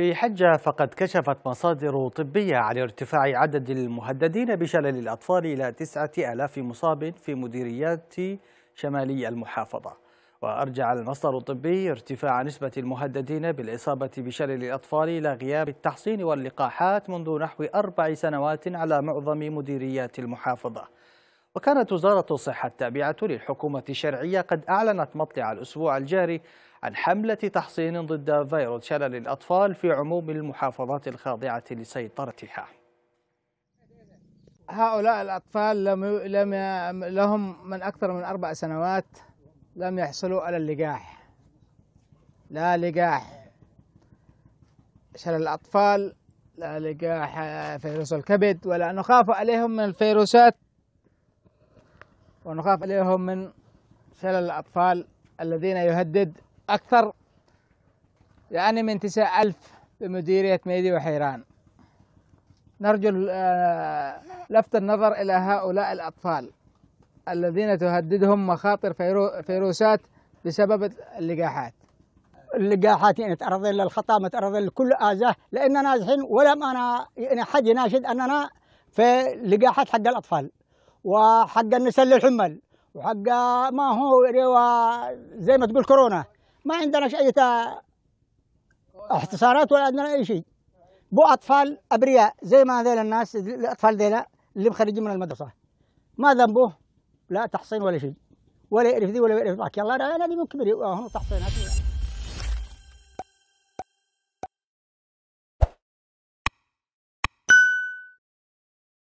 في حجة فقد كشفت مصادر طبية عن ارتفاع عدد المهددين بشلل الأطفال إلى تسعة ألاف مصاب في مديريات شمالي المحافظة وأرجع المصدر الطبي ارتفاع نسبة المهددين بالإصابة بشلل الأطفال إلى غياب التحصين واللقاحات منذ نحو أربع سنوات على معظم مديريات المحافظة وكانت وزارة الصحة التابعة للحكومة الشرعية قد أعلنت مطلع الأسبوع الجاري عن حملة تحصين ضد فيروس شلل الأطفال في عموم المحافظات الخاضعة لسيطرتها هؤلاء الأطفال لم, لم لهم من أكثر من أربع سنوات لم يحصلوا على اللقاح لا لقاح شلل الأطفال لا لقاح فيروس الكبد ولا نخاف عليهم من الفيروسات ونخاف عليهم من شلل الأطفال الذين يهدد أكثر يعني من تسعة ألف بمديرية ميدي وحيران نرجو آه، لفت النظر إلى هؤلاء الأطفال الذين تهددهم مخاطر فيروسات بسبب اللقاحات اللقاحات يعني تعرض للخطا ما تعرضين لكل اذى لاننا الحين ولم انا يعني حد يناشد اننا في لقاحات حق الاطفال وحق النسل الحمل وحق ما هو زي ما تقول كورونا ما عندنا اي احتصارات ولا عندنا اي شيء بو اطفال ابرياء زي ما هذول الناس الاطفال ذيلا اللي مخرجين من المدرسه ما ذنبه لا تحصين ولا شيء ولا يعرف ذي ولا يعرف ذاك يلا انا دي مكبري وهم تحصينات